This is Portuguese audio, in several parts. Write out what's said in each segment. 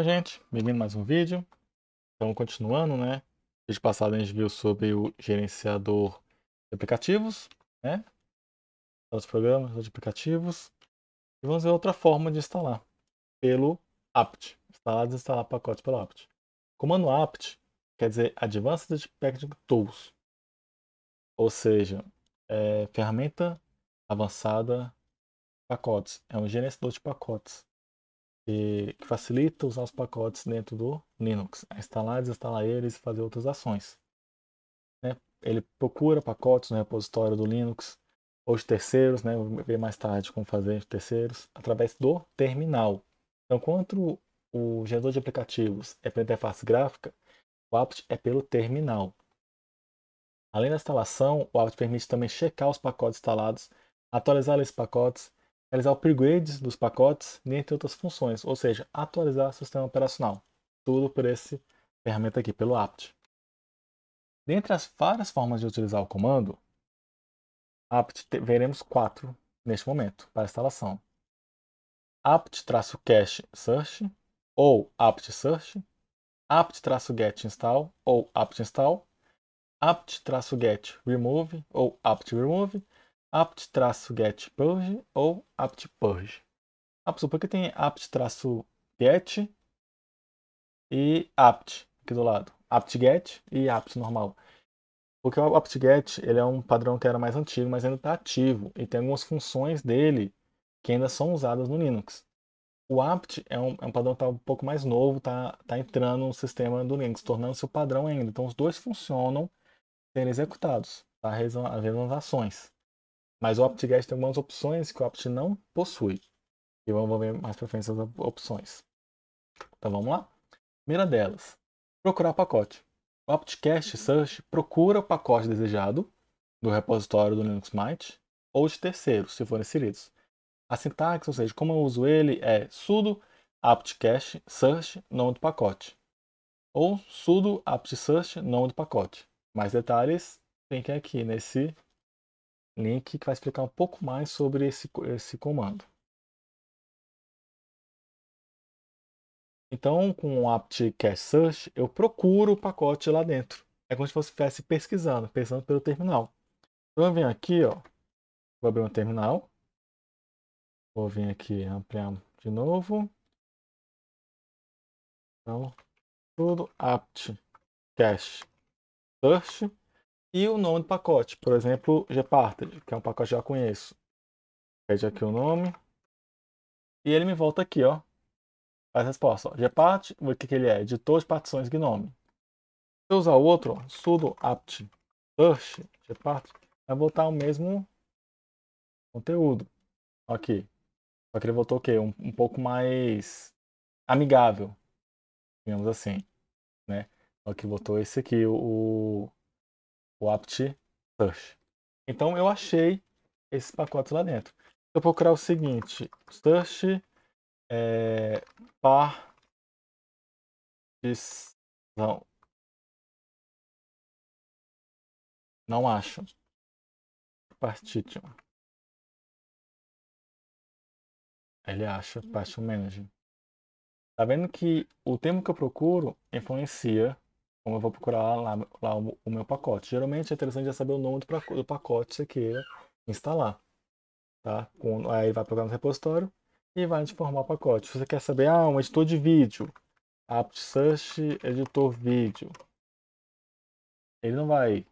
Bom, gente, bem-vindo mais um vídeo. Então, continuando, né? No vídeo passado a gente viu sobre o gerenciador de aplicativos, né? Os programas, os aplicativos. E vamos ver outra forma de instalar, pelo apt. Instalar e desinstalar pacotes pelo apt. Comando apt quer dizer Advanced Packaging Tools, ou seja, é ferramenta avançada pacotes. É um gerenciador de pacotes que, que facilita usar os pacotes dentro do Linux, né? instalar, desinstalar eles e fazer outras ações. Né? Ele procura pacotes no repositório do Linux ou de terceiros, né? vou ver mais tarde como fazer de terceiros, através do terminal. Então, enquanto o gerador de aplicativos é pela interface gráfica, o apt é pelo terminal. Além da instalação, o apt permite também checar os pacotes instalados, atualizar esses pacotes realizar upgrades dos pacotes, dentre outras funções, ou seja, atualizar o sistema operacional. Tudo por essa ferramenta aqui, pelo apt. Dentre as várias formas de utilizar o comando, apt veremos quatro neste momento para instalação. apt-cache search ou apt search, apt-get install ou apt install, apt-get remove ou apt remove, apt-get-purge ou apt-purge. Ah, pessoal, por que tem apt-get e apt aqui do lado. apt-get e apt-normal. Porque o apt-get ele é um padrão que era mais antigo, mas ainda está ativo. E tem algumas funções dele que ainda são usadas no Linux. O apt é um, é um padrão que está um pouco mais novo, está tá entrando no sistema do Linux, tornando-se o padrão ainda. Então os dois funcionam serem executados, tá? as, as ações. Mas o OptGuest tem algumas opções que o Opt não possui. E vamos ver mais para frente essas opções. Então vamos lá. Primeira delas, procurar pacote. O OptCast Search procura o pacote desejado do repositório do Linux Mint ou de terceiros, se forem inseridos. A sintaxe, ou seja, como eu uso ele, é sudo apt-cache search nome do pacote ou sudo apt-search nome do pacote. Mais detalhes tem que aqui nesse link que vai explicar um pouco mais sobre esse, esse comando. Então, com o apt cache search, eu procuro o pacote lá dentro. É como se fosse estivesse pesquisando, pensando pelo terminal. Então, eu venho aqui, ó, vou abrir um terminal. Vou vir aqui ampliar de novo. Então, tudo apt cache search e o nome do pacote. Por exemplo, Gparted, que é um pacote que eu já conheço. Pede aqui o nome. E ele me volta aqui, ó. A resposta, ó. Gpart, o que, que ele é? Editor de partições GNOME. Se eu usar o outro, ó, sudo apt search gpart, vai voltar o mesmo conteúdo. Aqui. Só que ele voltou o quê? Um, um pouco mais amigável, digamos assim, né? Só que voltou esse aqui, o o apt-touch. Então eu achei esses pacotes lá dentro. Se eu procurar o seguinte, search é, partição. Não acho. Partition. Ele acha Partition Manager. Tá vendo que o termo que eu procuro influencia como eu vou procurar lá, lá o, o, meu pacote. Geralmente é interessante já é saber o nome do, do pacote que você queira instalar. Tá? Com, aí vai procurar no repositório e vai te formar o pacote. Se você quer saber, ah, um editor de vídeo, apt search Editor Vídeo, ele não vai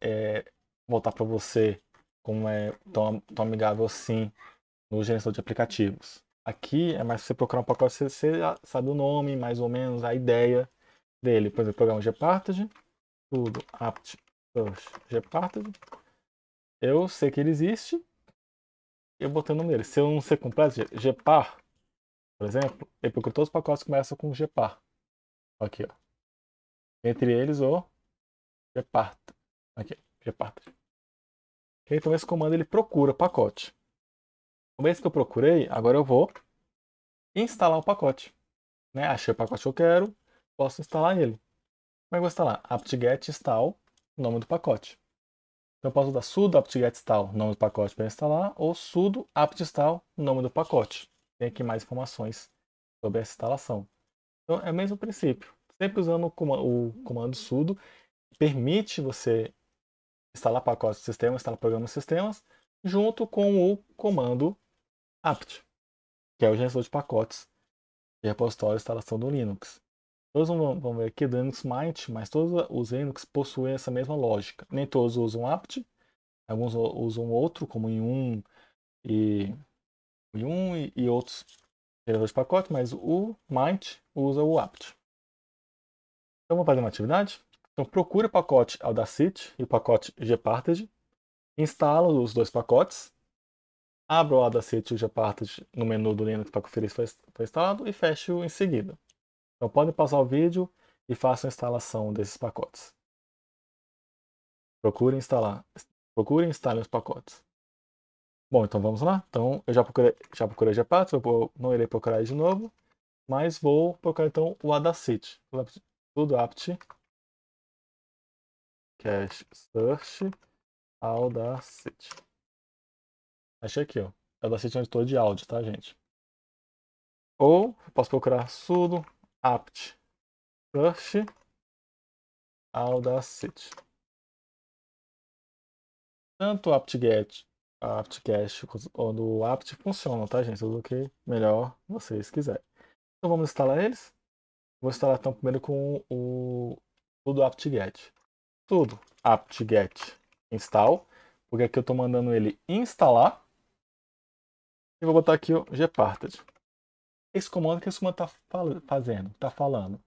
é, voltar para você como é tão, tão amigável assim no gerenciador de aplicativos. Aqui é mais você procurar um pacote, você, você sabe o nome, mais ou menos, a ideia dele, por exemplo, pegar um gpartage, tudo apt search gpartage, eu sei que ele existe, eu botei o nome dele. Se eu não sei completo, gpar, por exemplo, ele procura todos os pacotes que começam com gpar. Aqui, ó. Entre eles, o gpartage. Aqui, gpart. Então, esse comando ele procura pacote. Uma vez que eu procurei, agora eu vou instalar o pacote. Né? Achei o pacote que eu quero, posso instalar ele. É eu vou instalar apt-get install, nome do pacote. Então eu posso dar sudo apt-get install, nome do pacote para instalar, ou sudo apt install, nome do pacote. Tem aqui mais informações sobre essa instalação. Então é o mesmo princípio. Sempre usando o comando sudo, permite você instalar pacotes de sistema, instalar programas de sistemas, junto com o comando apt, que é o gestor de pacotes de repositório de instalação do Linux. Todos vão ver aqui do Linux Mint, mas todos os Linux possuem essa mesma lógica. Nem todos usam apt, alguns usam outro, como em um e em um e, e outros geradores de pacote, mas o Mint usa o apt. Então vamos fazer uma atividade. Então procura o pacote Audacity e o pacote Gpartage, instala os dois pacotes, abra o Audacity e o Gpartage no menu do Linux para conferir se foi instalado e feche-o em seguida. Então podem pausar o vídeo e façam a instalação desses pacotes. Procurem instalar, procurem instalar os pacotes. Bom, então vamos lá. Então eu já procurei, já procurei Gepatz, eu não irei procurar de novo, mas vou procurar então o Adacity, tudo apt cache search Audacity. Achei aqui, ó. Audacity é um editor de áudio, tá, gente? Ou posso procurar sudo apt crush audacity. Tanto o apt-get, apt-cache quando o apt funcionam, tá gente? Eu coloquei melhor vocês quiserem. Então vamos instalar eles. Vou instalar então primeiro com o tudo apt-get. Tudo apt-get install, porque aqui eu estou mandando ele instalar. E vou botar aqui o gparted esse comando que esse comando está fazendo, está falando.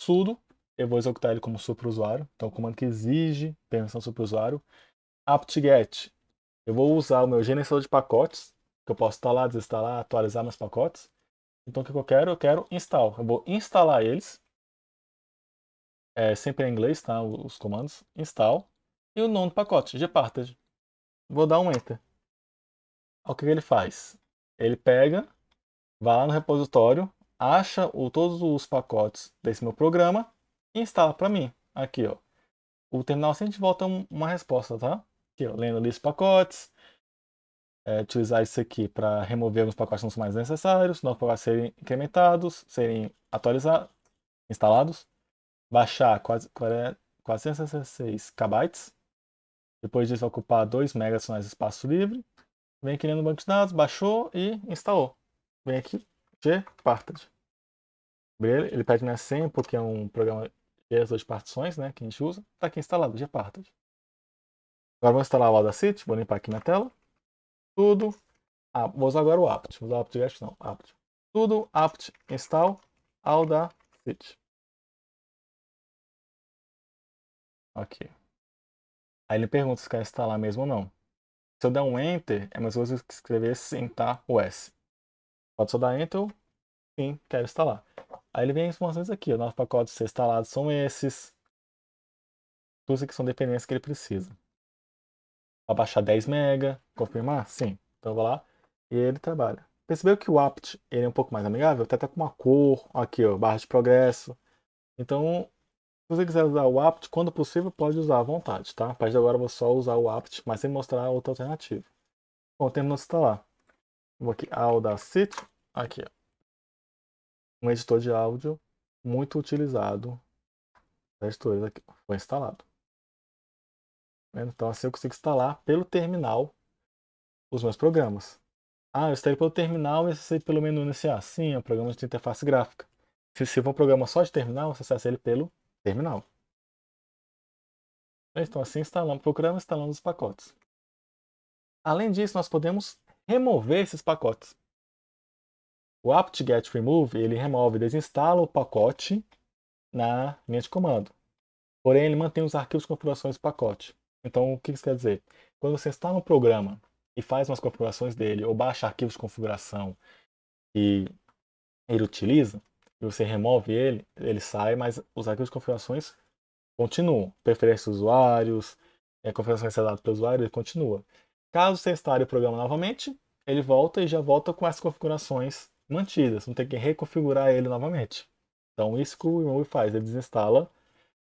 Sudo, eu vou executar ele como superusuário, então o comando que exige permissão superusuário. apt-get, eu vou usar o meu gerenciador de pacotes, que eu posso instalar, desinstalar, atualizar meus pacotes. Então o que eu quero? Eu quero install. Eu vou instalar eles. É, sempre em inglês, tá? Os comandos. Install. E o nome do pacote, gpartage. Vou dar um enter. O que ele faz? Ele pega Vá lá no repositório, acha o, todos os pacotes desse meu programa e instala para mim. Aqui, ó. O terminal sempre volta uma resposta, tá? Aqui, ó, lendo lista os pacotes. É, utilizar isso aqui para remover alguns pacotes que não são mais necessários, novos pacotes serem incrementados, serem atualizados, instalados. Baixar quase, 466 KB. Depois disso, ocupar 2 MB de espaço livre. Vem aqui no banco de dados, baixou e instalou. Vem aqui, G, partage. Ele, ele pede minha senha, porque é um programa gerador é de partições, né, que a gente usa. Está aqui instalado, G, partage. Agora vou instalar o Audacity, vou limpar aqui na tela. Tudo. Ah, vou usar agora o apt, vou usar o apt-get não, apt. Tudo apt install Audacity. Ok. Aí ele pergunta se quer instalar mesmo ou não. Se eu der um Enter, é mais ou menos escrever sim, tá? O S. Pode só dar Enter, sim, quero instalar. Aí ele vem as informações aqui, ó, novos pacotes a ser instalados são esses. Tudo isso aqui são dependências que ele precisa. Abaixar 10 mega, confirmar? Sim. Então eu vou lá e ele trabalha. Percebeu que o apt ele é um pouco mais amigável? Tá com uma cor, aqui ó, barra de progresso. Então, se você quiser usar o apt, quando possível, pode usar à vontade, tá? A partir de agora eu vou só usar o apt, mas sem mostrar outra alternativa. Bom, terminou de instalar. Vou aqui Audacity Aqui, ó. Um editor de áudio muito utilizado. Tá, Editores aqui foi instalado. Né, então assim eu consigo instalar pelo terminal os meus programas. Ah, eu instalei pelo terminal e acessei pelo menu iniciar. Sim, é um programa de interface gráfica. Se você for um programa só de terminal, você acessa ele pelo terminal. Né, então assim instalamos o programa, instalamos os pacotes. Além disso, nós podemos remover esses pacotes. O apt-get remove ele remove, desinstala o pacote na linha de comando. Porém, ele mantém os arquivos de configurações do pacote. Então, o que isso quer dizer? Quando você instala um programa e faz umas configurações dele, ou baixa arquivos de configuração e ele utiliza, e você remove ele, ele sai, mas os arquivos de configurações continuam. Preferência dos usuários, é, configurações realizadas pelo usuário, ele continua. Caso você instale o programa novamente, ele volta e já volta com as configurações mantida, você não tem que reconfigurar ele novamente. Então isso que o Remove faz, ele desinstala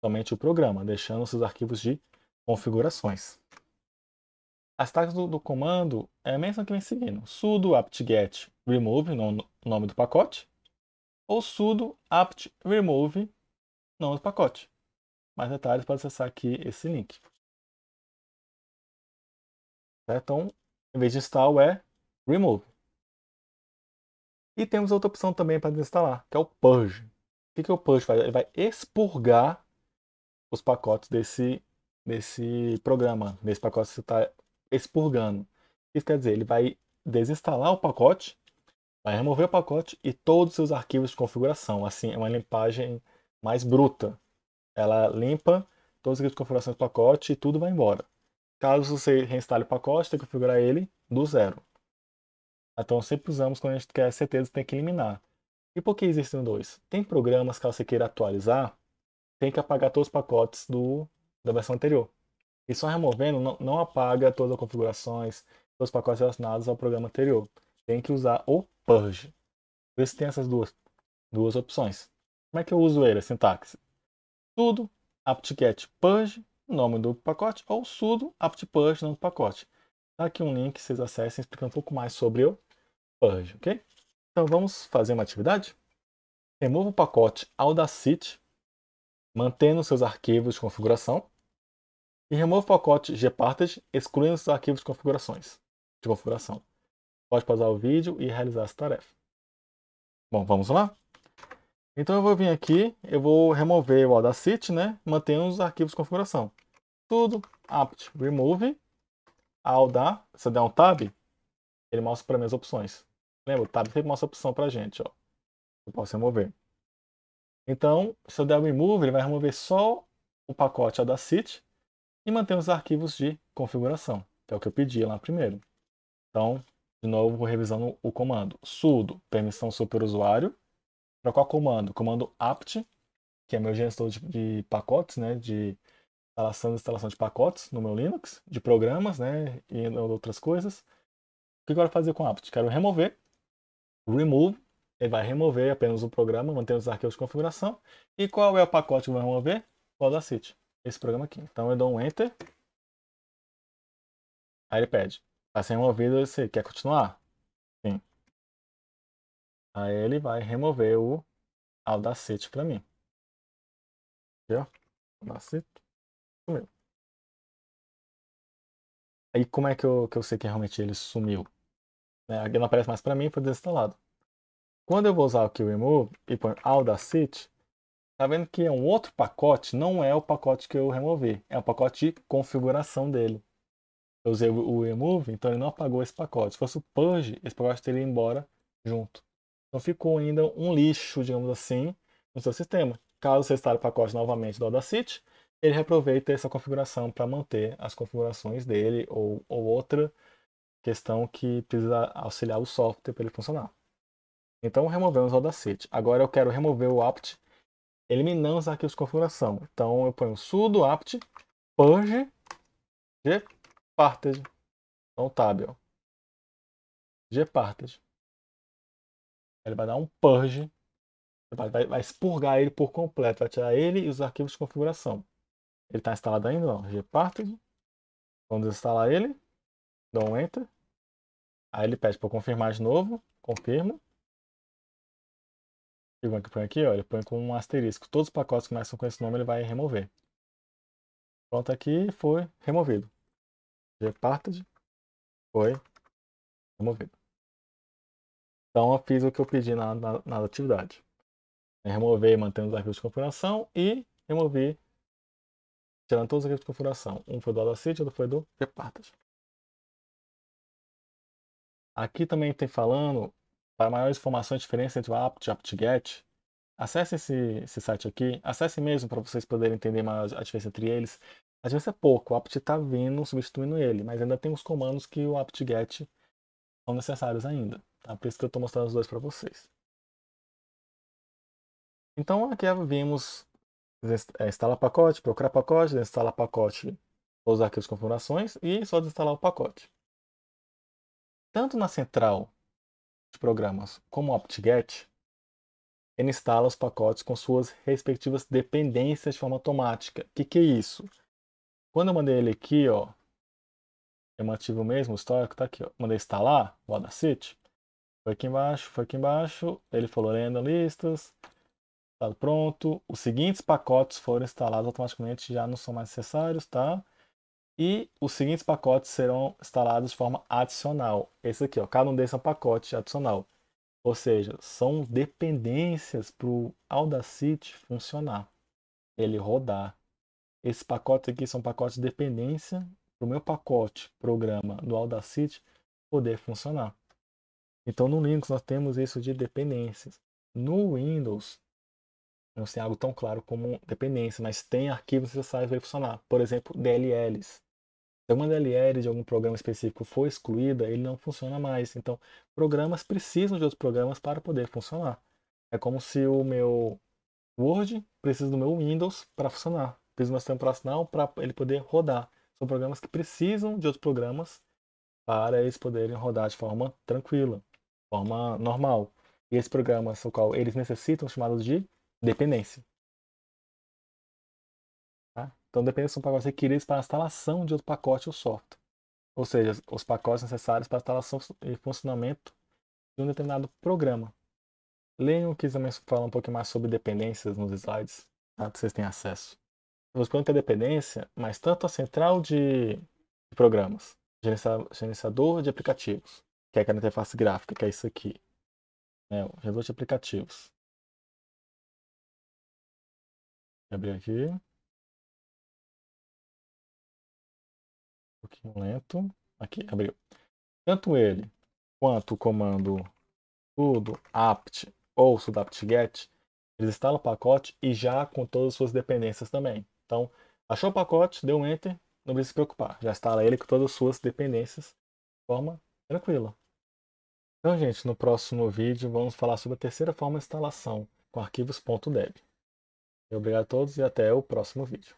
somente o programa, deixando seus arquivos de configurações. As tags do, do comando é a mesma que vem seguindo, sudo apt-get remove, no, nome do pacote, ou sudo apt remove, nome do pacote. Mais detalhes para acessar aqui esse link. Então, em vez de install é remove. E temos outra opção também para desinstalar, que é o Purge. O que, que o Purge faz? Ele vai expurgar os pacotes desse, desse programa, desse pacote que você está expurgando. Isso quer dizer, ele vai desinstalar o pacote, vai remover o pacote e todos os seus arquivos de configuração. Assim, é uma limpagem mais bruta. Ela limpa todos os arquivos de configuração do pacote e tudo vai embora. Caso você reinstale o pacote, tem que configurar ele do zero. Então sempre usamos quando a gente quer certeza que tem que eliminar. E por que existem dois? Tem programas que você queira atualizar, tem que apagar todos os pacotes do, da versão anterior. E só removendo não, não apaga todas as configurações, todos os pacotes relacionados ao programa anterior. Tem que usar o purge. Por isso tem essas duas, duas opções. Como é que eu uso ele, a sintaxe? Tudo apt-get purge, nome do pacote, ou sudo apt-purge, nome do pacote. Tá aqui um link, vocês acessem, explicando um pouco mais sobre o Purge, ok? Então vamos fazer uma atividade? Remova o pacote Audacity, mantendo seus arquivos de configuração, e remova o pacote Gparted, excluindo seus arquivos de configurações, de configuração. Pode pausar o vídeo e realizar essa tarefa. Bom, vamos lá? Então eu vou vir aqui, eu vou remover o Audacity, né? Mantendo os arquivos de configuração. Tudo, apt remove, ao dar, eu der um tab, ele mostra para mim as opções. Lembra? O tab sempre mostra a opção para gente, ó. Eu posso remover. Então, se eu der o remove, ele vai remover só o pacote Audacity e manter os arquivos de configuração, que é o que eu pedi lá primeiro. Então, de novo, revisando o comando. sudo, permissão superusuário. Para qual comando? Comando apt, que é meu gestor de, de pacotes, né, de instalação instalação de pacotes no meu Linux, de programas, né, e outras coisas. O que eu quero fazer com o apt? Quero remover, remove, ele vai remover apenas o programa, mantendo os arquivos de configuração. E qual é o pacote que eu vou remover? O Audacity, esse programa aqui. Então eu dou um enter, aí ele pede, está sendo removido, você quer continuar? Sim. Aí ele vai remover o Audacity para mim. Aqui, ó. Audacity sumiu. Aí como é que eu, que eu sei que realmente ele sumiu? Ele né, não aparece mais para mim, foi desinstalado. Quando eu vou usar o Kill Remove e pôr Audacity, tá vendo que é um outro pacote, não é o pacote que eu removi, é o pacote de configuração dele. Eu usei o Remove, então ele não apagou esse pacote. Se fosse o Purge, esse pacote teria ido embora junto. Então ficou ainda um lixo, digamos assim, no seu sistema. Caso você instale o pacote novamente do Audacity, ele reaproveita essa configuração para manter as configurações dele ou, ou outra questão que precisa auxiliar o software para ele funcionar. Então removemos o Audacity. Agora eu quero remover o apt, eliminando os arquivos de configuração. Então eu ponho sudo apt purge gparted. Então tab, gparted. Ele vai dar um purge, vai, vai, vai expurgar ele por completo, vai tirar ele e os arquivos de configuração. Ele está instalado ainda? Não. Gparted. Vamos desinstalar ele. Dou um Enter. Aí ele pede para confirmar de novo. Confirmo. E o que põe aqui, ó, ele põe com um asterisco. Todos os pacotes que começam com esse nome ele vai remover. Pronto, aqui foi removido. Gparted foi removido. Então eu fiz o que eu pedi na, na, na atividade. remover mantendo os arquivos de configuração e removi tirando todos aqueles de configuração. Um foi do Audacity, outro foi do repartas Aqui também tem falando, para maiores informações, diferença entre o apt e o apt-get. Acesse esse, esse, site aqui, acesse mesmo para vocês poderem entender mais a diferença entre eles. A diferença é pouco, o apt está vindo, substituindo ele, mas ainda tem uns comandos que o apt-get são necessários ainda. Tá? Por isso que eu estou mostrando os dois para vocês. Então aqui vimos é, instalar pacote, procurar pacote, desinstalar pacote usar aqui as configurações e só desinstalar o pacote. Tanto na central de programas como apt-get, ele instala os pacotes com suas respectivas dependências de forma automática. O que, que é isso? Quando eu mandei ele aqui, ó, eu é mantive o mesmo histórico, tá aqui, ó. Mandei instalar o Audacity. Foi aqui embaixo, foi aqui embaixo. Ele falou lendo listas, pronto. Os seguintes pacotes foram instalados automaticamente, já não são mais necessários, tá? E os seguintes pacotes serão instalados de forma adicional. Esse aqui, ó, cada um desses é um pacote adicional. Ou seja, são dependências para o Audacity funcionar, ele rodar. Esses pacotes aqui são pacotes de dependência para o meu pacote programa do Audacity poder funcionar. Então no Linux nós temos isso de dependências. No Windows não sei algo tão claro como dependência, mas tem arquivos necessários para funcionar. Por exemplo, DLLs. Se uma DLL de algum programa específico for excluída, ele não funciona mais. Então, programas precisam de outros programas para poder funcionar. É como se o meu Word precisa do meu Windows para funcionar. Precisa do meu sistema operacional para ele poder rodar. São programas que precisam de outros programas para eles poderem rodar de forma tranquila, de forma normal. E esses programas, o qual eles necessitam, chamados de dependência. Tá? Então, dependência são pacotes requeridos para a instalação de outro pacote ou software. Ou seja, os pacotes necessários para a instalação e funcionamento de um determinado programa. Leiam que também fala um pouco mais sobre dependências nos slides, tá? que vocês têm acesso. Você podem ter dependência, mas tanto a central de, programas, gerenciador de aplicativos, que é aquela interface gráfica, que é isso aqui, né? o gerenciador de aplicativos, abrir aqui. Um pouquinho lento. Aqui, abriu. Tanto ele quanto o comando sudo apt ou sudo apt-get, ele instala o pacote e já com todas as suas dependências também. Então, achou o pacote, deu um enter, não precisa se preocupar. Já instala ele com todas as suas dependências de forma tranquila. Então, gente, no próximo vídeo vamos falar sobre a terceira forma de instalação com arquivos.deb. Obrigado a todos e até o próximo vídeo.